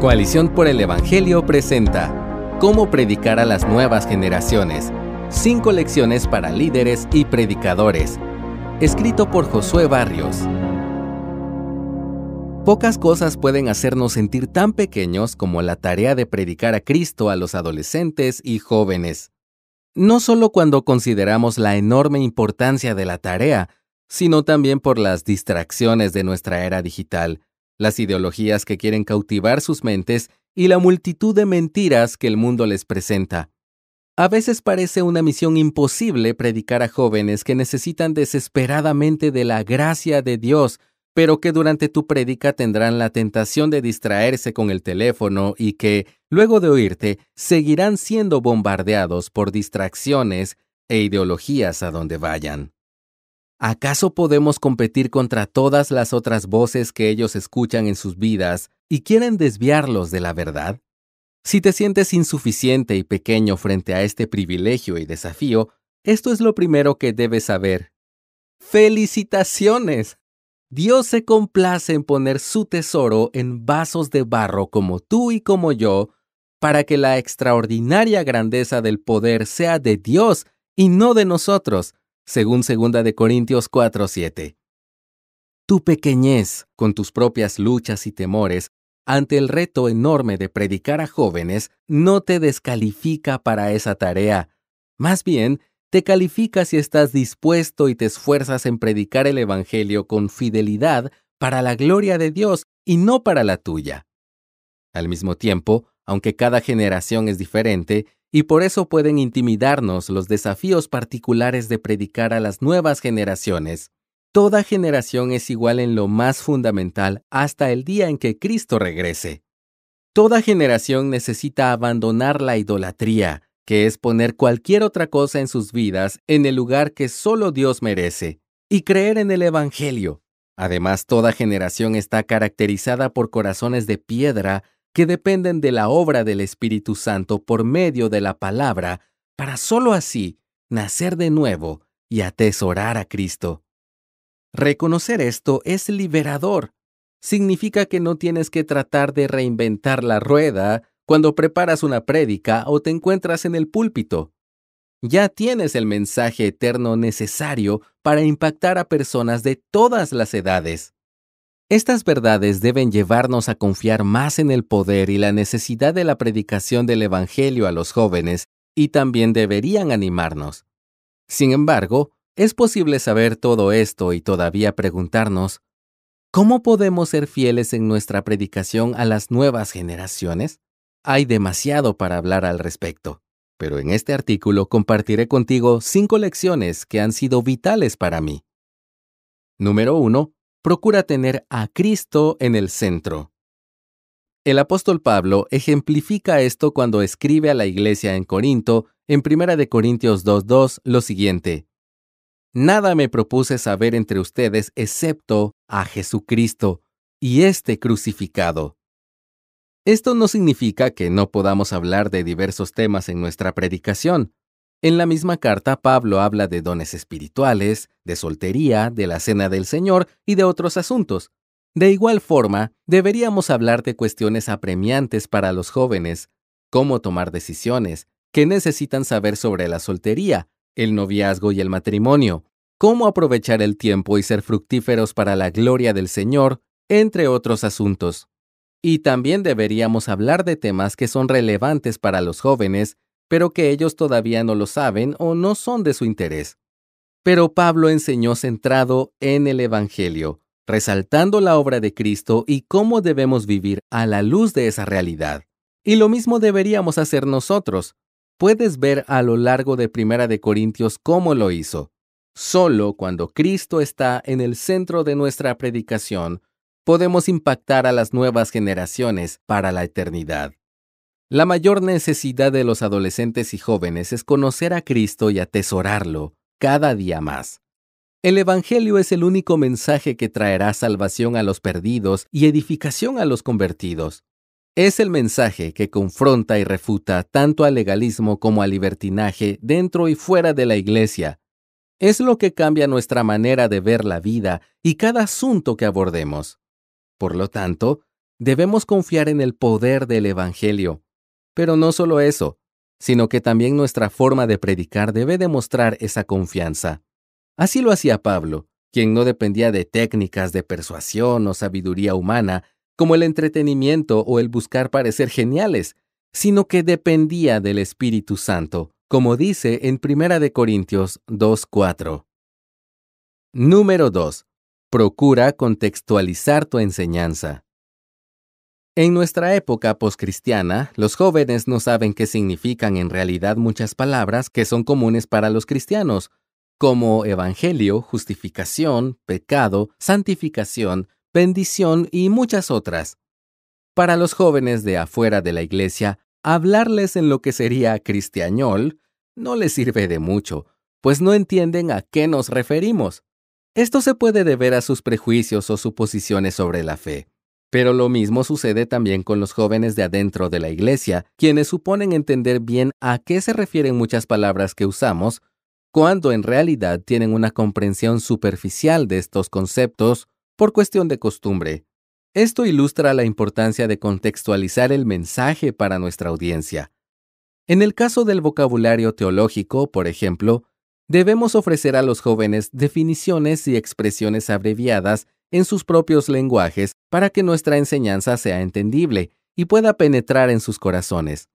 Coalición por el Evangelio presenta Cómo predicar a las nuevas generaciones. Cinco lecciones para líderes y predicadores. Escrito por Josué Barrios. Pocas cosas pueden hacernos sentir tan pequeños como la tarea de predicar a Cristo a los adolescentes y jóvenes. No solo cuando consideramos la enorme importancia de la tarea, sino también por las distracciones de nuestra era digital las ideologías que quieren cautivar sus mentes y la multitud de mentiras que el mundo les presenta. A veces parece una misión imposible predicar a jóvenes que necesitan desesperadamente de la gracia de Dios, pero que durante tu prédica tendrán la tentación de distraerse con el teléfono y que, luego de oírte, seguirán siendo bombardeados por distracciones e ideologías a donde vayan. ¿Acaso podemos competir contra todas las otras voces que ellos escuchan en sus vidas y quieren desviarlos de la verdad? Si te sientes insuficiente y pequeño frente a este privilegio y desafío, esto es lo primero que debes saber. ¡Felicitaciones! Dios se complace en poner su tesoro en vasos de barro como tú y como yo, para que la extraordinaria grandeza del poder sea de Dios y no de nosotros, según 2 de Corintios 4:7. Tu pequeñez, con tus propias luchas y temores, ante el reto enorme de predicar a jóvenes, no te descalifica para esa tarea. Más bien, te califica si estás dispuesto y te esfuerzas en predicar el Evangelio con fidelidad para la gloria de Dios y no para la tuya. Al mismo tiempo, aunque cada generación es diferente, y por eso pueden intimidarnos los desafíos particulares de predicar a las nuevas generaciones. Toda generación es igual en lo más fundamental hasta el día en que Cristo regrese. Toda generación necesita abandonar la idolatría, que es poner cualquier otra cosa en sus vidas en el lugar que solo Dios merece, y creer en el Evangelio. Además, toda generación está caracterizada por corazones de piedra que dependen de la obra del Espíritu Santo por medio de la palabra para sólo así nacer de nuevo y atesorar a Cristo. Reconocer esto es liberador. Significa que no tienes que tratar de reinventar la rueda cuando preparas una prédica o te encuentras en el púlpito. Ya tienes el mensaje eterno necesario para impactar a personas de todas las edades. Estas verdades deben llevarnos a confiar más en el poder y la necesidad de la predicación del Evangelio a los jóvenes y también deberían animarnos. Sin embargo, es posible saber todo esto y todavía preguntarnos, ¿cómo podemos ser fieles en nuestra predicación a las nuevas generaciones? Hay demasiado para hablar al respecto, pero en este artículo compartiré contigo cinco lecciones que han sido vitales para mí. Número 1 procura tener a Cristo en el centro. El apóstol Pablo ejemplifica esto cuando escribe a la iglesia en Corinto, en 1 Corintios 2.2, lo siguiente. Nada me propuse saber entre ustedes excepto a Jesucristo y este crucificado. Esto no significa que no podamos hablar de diversos temas en nuestra predicación. En la misma carta, Pablo habla de dones espirituales, de soltería, de la cena del Señor y de otros asuntos. De igual forma, deberíamos hablar de cuestiones apremiantes para los jóvenes, cómo tomar decisiones, qué necesitan saber sobre la soltería, el noviazgo y el matrimonio, cómo aprovechar el tiempo y ser fructíferos para la gloria del Señor, entre otros asuntos. Y también deberíamos hablar de temas que son relevantes para los jóvenes pero que ellos todavía no lo saben o no son de su interés. Pero Pablo enseñó centrado en el Evangelio, resaltando la obra de Cristo y cómo debemos vivir a la luz de esa realidad. Y lo mismo deberíamos hacer nosotros. Puedes ver a lo largo de Primera de Corintios cómo lo hizo. Solo cuando Cristo está en el centro de nuestra predicación, podemos impactar a las nuevas generaciones para la eternidad. La mayor necesidad de los adolescentes y jóvenes es conocer a Cristo y atesorarlo cada día más. El Evangelio es el único mensaje que traerá salvación a los perdidos y edificación a los convertidos. Es el mensaje que confronta y refuta tanto al legalismo como al libertinaje dentro y fuera de la Iglesia. Es lo que cambia nuestra manera de ver la vida y cada asunto que abordemos. Por lo tanto, debemos confiar en el poder del Evangelio, pero no solo eso, sino que también nuestra forma de predicar debe demostrar esa confianza. Así lo hacía Pablo, quien no dependía de técnicas de persuasión o sabiduría humana, como el entretenimiento o el buscar parecer geniales, sino que dependía del Espíritu Santo, como dice en 1 Corintios 2.4. Número 2. Procura contextualizar tu enseñanza. En nuestra época poscristiana, los jóvenes no saben qué significan en realidad muchas palabras que son comunes para los cristianos, como evangelio, justificación, pecado, santificación, bendición y muchas otras. Para los jóvenes de afuera de la iglesia, hablarles en lo que sería cristianol no les sirve de mucho, pues no entienden a qué nos referimos. Esto se puede deber a sus prejuicios o suposiciones sobre la fe. Pero lo mismo sucede también con los jóvenes de adentro de la iglesia, quienes suponen entender bien a qué se refieren muchas palabras que usamos, cuando en realidad tienen una comprensión superficial de estos conceptos por cuestión de costumbre. Esto ilustra la importancia de contextualizar el mensaje para nuestra audiencia. En el caso del vocabulario teológico, por ejemplo, debemos ofrecer a los jóvenes definiciones y expresiones abreviadas en sus propios lenguajes para que nuestra enseñanza sea entendible y pueda penetrar en sus corazones.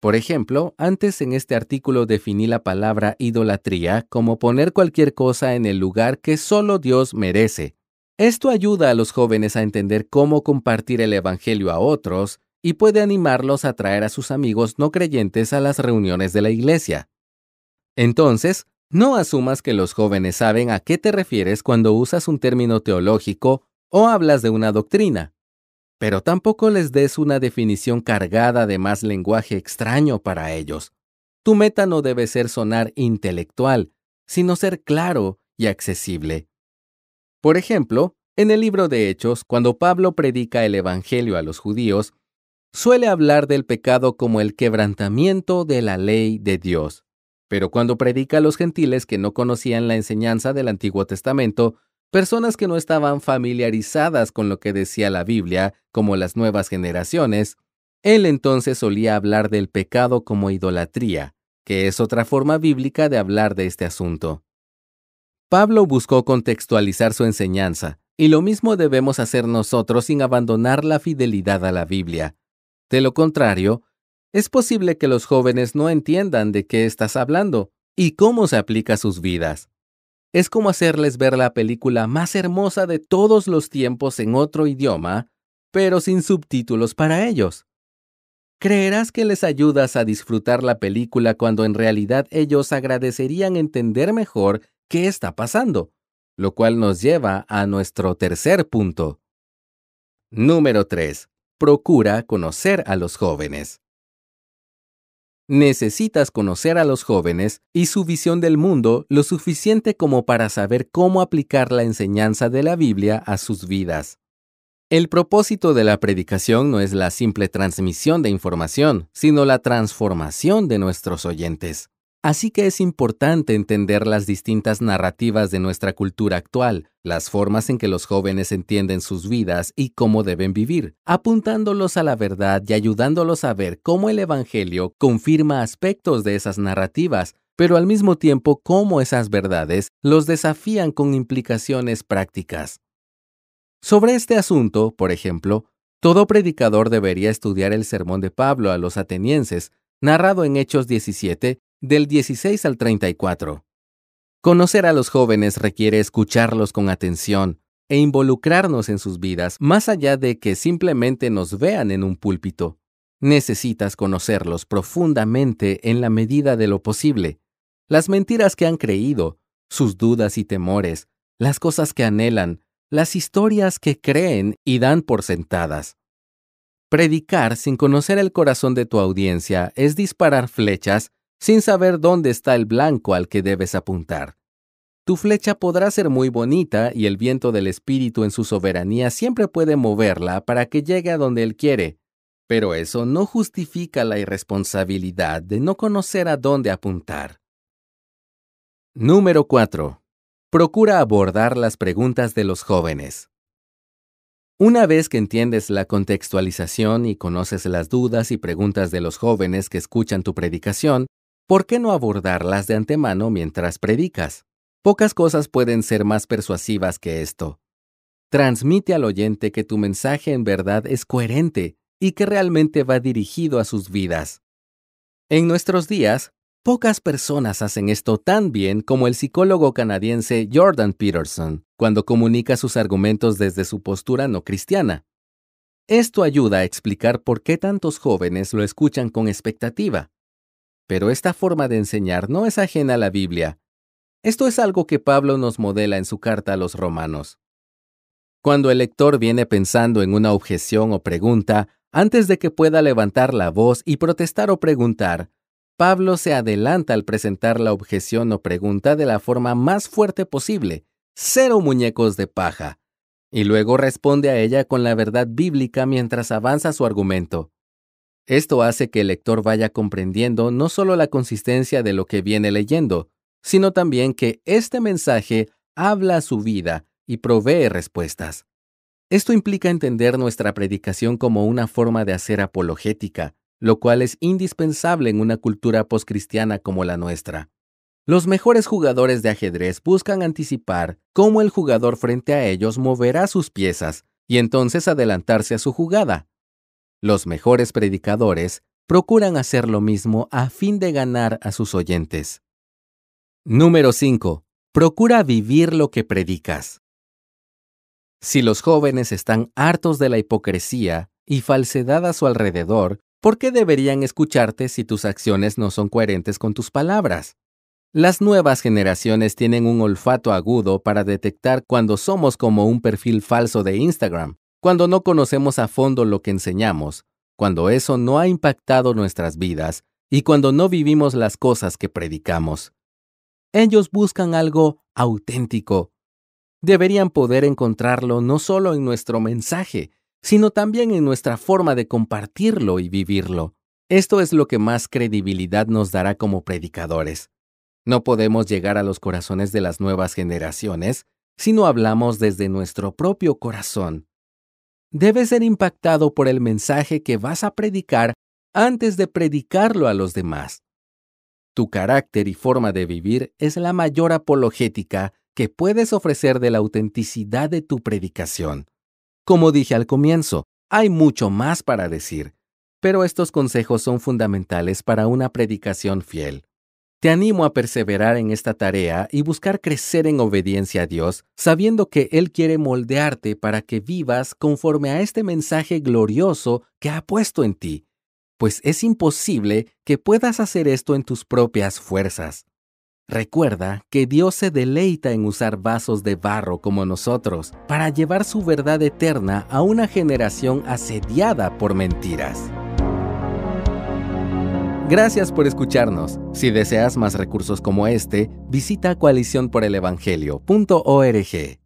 Por ejemplo, antes en este artículo definí la palabra idolatría como poner cualquier cosa en el lugar que solo Dios merece. Esto ayuda a los jóvenes a entender cómo compartir el Evangelio a otros y puede animarlos a traer a sus amigos no creyentes a las reuniones de la iglesia. Entonces, no asumas que los jóvenes saben a qué te refieres cuando usas un término teológico o hablas de una doctrina, pero tampoco les des una definición cargada de más lenguaje extraño para ellos. Tu meta no debe ser sonar intelectual, sino ser claro y accesible. Por ejemplo, en el libro de Hechos, cuando Pablo predica el Evangelio a los judíos, suele hablar del pecado como el quebrantamiento de la ley de Dios. Pero cuando predica a los gentiles que no conocían la enseñanza del Antiguo Testamento, personas que no estaban familiarizadas con lo que decía la Biblia, como las nuevas generaciones, él entonces solía hablar del pecado como idolatría, que es otra forma bíblica de hablar de este asunto. Pablo buscó contextualizar su enseñanza, y lo mismo debemos hacer nosotros sin abandonar la fidelidad a la Biblia. De lo contrario, es posible que los jóvenes no entiendan de qué estás hablando y cómo se aplica a sus vidas. Es como hacerles ver la película más hermosa de todos los tiempos en otro idioma, pero sin subtítulos para ellos. Creerás que les ayudas a disfrutar la película cuando en realidad ellos agradecerían entender mejor qué está pasando, lo cual nos lleva a nuestro tercer punto. Número 3. Procura conocer a los jóvenes. Necesitas conocer a los jóvenes y su visión del mundo lo suficiente como para saber cómo aplicar la enseñanza de la Biblia a sus vidas. El propósito de la predicación no es la simple transmisión de información, sino la transformación de nuestros oyentes. Así que es importante entender las distintas narrativas de nuestra cultura actual, las formas en que los jóvenes entienden sus vidas y cómo deben vivir, apuntándolos a la verdad y ayudándolos a ver cómo el Evangelio confirma aspectos de esas narrativas, pero al mismo tiempo cómo esas verdades los desafían con implicaciones prácticas. Sobre este asunto, por ejemplo, todo predicador debería estudiar el sermón de Pablo a los atenienses, narrado en Hechos 17, del 16 al 34. Conocer a los jóvenes requiere escucharlos con atención e involucrarnos en sus vidas más allá de que simplemente nos vean en un púlpito. Necesitas conocerlos profundamente en la medida de lo posible. Las mentiras que han creído, sus dudas y temores, las cosas que anhelan, las historias que creen y dan por sentadas. Predicar sin conocer el corazón de tu audiencia es disparar flechas sin saber dónde está el blanco al que debes apuntar. Tu flecha podrá ser muy bonita y el viento del espíritu en su soberanía siempre puede moverla para que llegue a donde él quiere, pero eso no justifica la irresponsabilidad de no conocer a dónde apuntar. Número 4. Procura abordar las preguntas de los jóvenes. Una vez que entiendes la contextualización y conoces las dudas y preguntas de los jóvenes que escuchan tu predicación, ¿Por qué no abordarlas de antemano mientras predicas? Pocas cosas pueden ser más persuasivas que esto. Transmite al oyente que tu mensaje en verdad es coherente y que realmente va dirigido a sus vidas. En nuestros días, pocas personas hacen esto tan bien como el psicólogo canadiense Jordan Peterson cuando comunica sus argumentos desde su postura no cristiana. Esto ayuda a explicar por qué tantos jóvenes lo escuchan con expectativa pero esta forma de enseñar no es ajena a la Biblia. Esto es algo que Pablo nos modela en su carta a los romanos. Cuando el lector viene pensando en una objeción o pregunta, antes de que pueda levantar la voz y protestar o preguntar, Pablo se adelanta al presentar la objeción o pregunta de la forma más fuerte posible, cero muñecos de paja, y luego responde a ella con la verdad bíblica mientras avanza su argumento. Esto hace que el lector vaya comprendiendo no solo la consistencia de lo que viene leyendo, sino también que este mensaje habla a su vida y provee respuestas. Esto implica entender nuestra predicación como una forma de hacer apologética, lo cual es indispensable en una cultura postcristiana como la nuestra. Los mejores jugadores de ajedrez buscan anticipar cómo el jugador frente a ellos moverá sus piezas y entonces adelantarse a su jugada, los mejores predicadores procuran hacer lo mismo a fin de ganar a sus oyentes. Número 5. Procura vivir lo que predicas. Si los jóvenes están hartos de la hipocresía y falsedad a su alrededor, ¿por qué deberían escucharte si tus acciones no son coherentes con tus palabras? Las nuevas generaciones tienen un olfato agudo para detectar cuando somos como un perfil falso de Instagram, cuando no conocemos a fondo lo que enseñamos, cuando eso no ha impactado nuestras vidas y cuando no vivimos las cosas que predicamos. Ellos buscan algo auténtico. Deberían poder encontrarlo no solo en nuestro mensaje, sino también en nuestra forma de compartirlo y vivirlo. Esto es lo que más credibilidad nos dará como predicadores. No podemos llegar a los corazones de las nuevas generaciones si no hablamos desde nuestro propio corazón. Debes ser impactado por el mensaje que vas a predicar antes de predicarlo a los demás. Tu carácter y forma de vivir es la mayor apologética que puedes ofrecer de la autenticidad de tu predicación. Como dije al comienzo, hay mucho más para decir, pero estos consejos son fundamentales para una predicación fiel. Te animo a perseverar en esta tarea y buscar crecer en obediencia a Dios, sabiendo que Él quiere moldearte para que vivas conforme a este mensaje glorioso que ha puesto en ti, pues es imposible que puedas hacer esto en tus propias fuerzas. Recuerda que Dios se deleita en usar vasos de barro como nosotros para llevar su verdad eterna a una generación asediada por mentiras. Gracias por escucharnos. Si deseas más recursos como este, visita coaliciónporelevangelio.org.